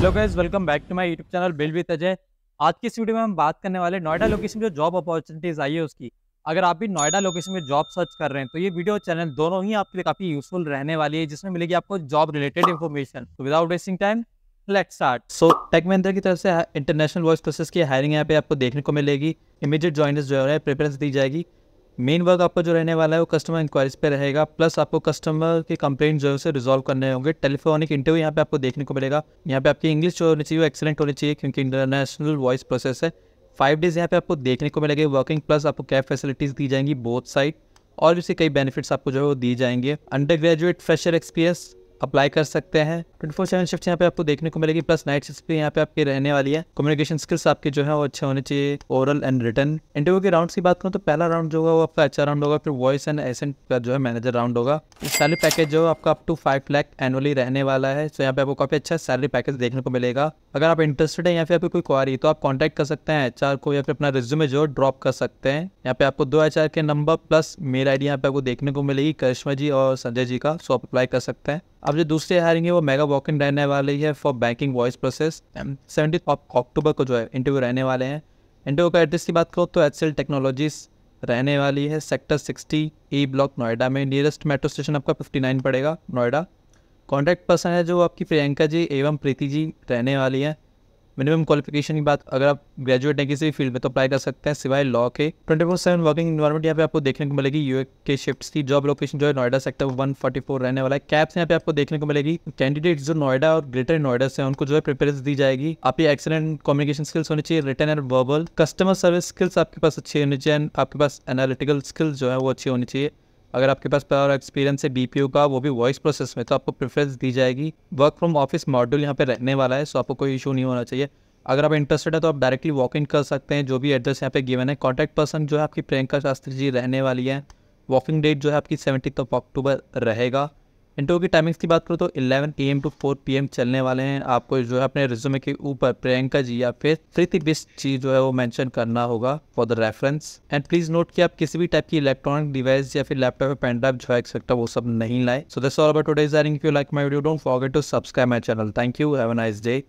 hello guys welcome back to my YouTube channel bill with Ajay आज की इस video में हम बात करने वाले नोएडा लोकेशन में जो जॉब अपॉर्चुनिटीज़ आई है उसकी अगर आप भी नोएडा लोकेशन में जॉब सर्च कर रहे हैं तो ये वीडियो चैनल दोनों ही आपके लिए काफ़ी यूजफुल रहने वाली है जिसमें मिलेगी आपको जॉब रिलेटेड इन्फॉर्मेशन तो without wasting time let start so tech Mahindra की तरफ से इंटरनेशनल वॉइस प्रोसेस की हायरिंग यहाँ पे आपको देखने को मिलेगी इमीडिएट ज्वाइनर्स जो है प्रेफरेंस दी जाएगी मेन वर्क आपका जो रहने वाला है वो कस्टमर इंक्वायरीज पे रहेगा प्लस आपको कस्टमर के कंप्लेंट जो है उसे रिजॉल्व करने होंगे टेलीफोनिक इंटरव्यू यहाँ पे आपको देखने को मिलेगा यहाँ पे आपकी इंग्लिश जो होनी चाहिए वो एक्सेलेंट होनी चाहिए क्योंकि इंटरनेशनल वॉइस प्रोसेस है फाइव डेज यहाँ पे आपको देखने को मिलेगी वर्किंग प्लस आपको कैब फैसिलिटीज़ दी जाएंगी बोथ साइड और भी कई बेनिफिट्स आपको जो है वो दी जाएंगे undergraduate fresher experience apply कर सकते हैं ट्वेंटी फोर सेवन शिफ्ट यहाँ पे आपको देखने को मिलेगी प्लस नाइट शिफ्ट भी यहाँ पे आपके रहने वाली है कम्युनिकेशन स्किल्स आपके जो है वो अच्छे होने चाहिए ओरल एंड रिटर्न इंटरव्यू के राउंड की बात करूँ तो पहला राउंड जो होगा वो आपका अच्छा राउंड होगा फिर वॉइस एंड एसेंट का जो है मैनेजर राउंड होगा सैलरी पैकेज जो है आपका up to five lakh annually रहने वाला है सो यहाँ पे आपको काफी अच्छा सैलरी पैकेज देखने को मिलेगा अगर आप इंटरेस्टेड है या फिर आपकी कोई क्वारी तो आप कॉन्टैक्ट कर सकते हैं एच को या फिर अपना रिज्यूमे जो ड्रॉप कर सकते हैं यहाँ पे आपको दो एच के नंबर प्लस मेल आई यहाँ पे आपको देखने को मिलेगी करिश्मा जी और संजय जी का सो आप अप्लाई कर सकते हैं अब जो दूसरी हायरिंग है वो मेगा वॉक इन रहने वाली है for banking voice process seventy October को जो है इंटरव्यू रहने वाले हैं इंटरव्यू का एड्रेस की बात करो तो एच टेक्नोलॉजीज़ रहने वाली है सेक्टर 60 ई ब्लॉक नोएडा में नियरेस्ट मेट्रो स्टेशन आपका 59 पड़ेगा नोएडा कॉन्टैक्ट पर्सन है जो आपकी प्रियंका जी एवं प्रीति जी रहने वाली हैं मिनिमम क्वालिफिकेशन की बात अगर आप ग्रेजुएट हैं किसी भी फील्ड में तो अप्लाई कर सकते हैं सिवाय लॉ के twenty four seven working environment यहाँ पे आपको देखने को मिलेगी यू के शिफ्ट की जॉब लोकेशन जो है Noida sector one forty four रहने वाला है कैप्स यहाँ पे आपको देखने को मिलेगी कैंडिडेट जो नोएडा और ग्रेटर नोएडा से उनको जो है प्रिफरेंस दी जाएगी आपकी एक्सेलेंट कम्युनिकेशन स्किल्स होनी चाहिए written and verbal customer service skills आपके पास अच्छी होनी चाहिए एंड आपके पास एनालिटिकल स्किल्स जो है वो अच्छी होनी चाहिए अगर आपके पास प्रायर एक्सपीरियंस है बी का वो भी वॉइस प्रोसेस में तो आपको प्रेफरेंस दी जाएगी वर्क फ्रॉम ऑफिस मॉड्यूल यहाँ पे रहने वाला है सो आपको कोई इशू नहीं होना चाहिए अगर आप इंटरेस्टेड है तो आप डायरेक्टली वॉक इन कर सकते हैं जो भी एड्रेस यहाँ पे गिवन है कॉन्टैक्ट पर्सन जो है आपकी प्रियंका शास्त्री जी रहने वाली है वॉकिंग डेट जो है आपकी सेवेंटी ऑफ अक्टूबर रहेगा इंटरव्यू की टाइमिंग्स की बात करो तो 11 एम टू 4 पीएम चलने वाले हैं आपको जो है अपने रिज्यूमे के ऊपर प्रियंका जी या फिर प्रीति बिस्ट जी जो है वो मेंशन करना होगा for the reference and please note कि आप किसी भी टाइप की इलेक्ट्रॉनिक डिवाइस या फिर लैपटॉप या पेन ड्राइव जो है एक्सेक्टर वो सब नहीं लाए so this all about today's earring you like my video don't forget to subscribe my channel thank you have a nice day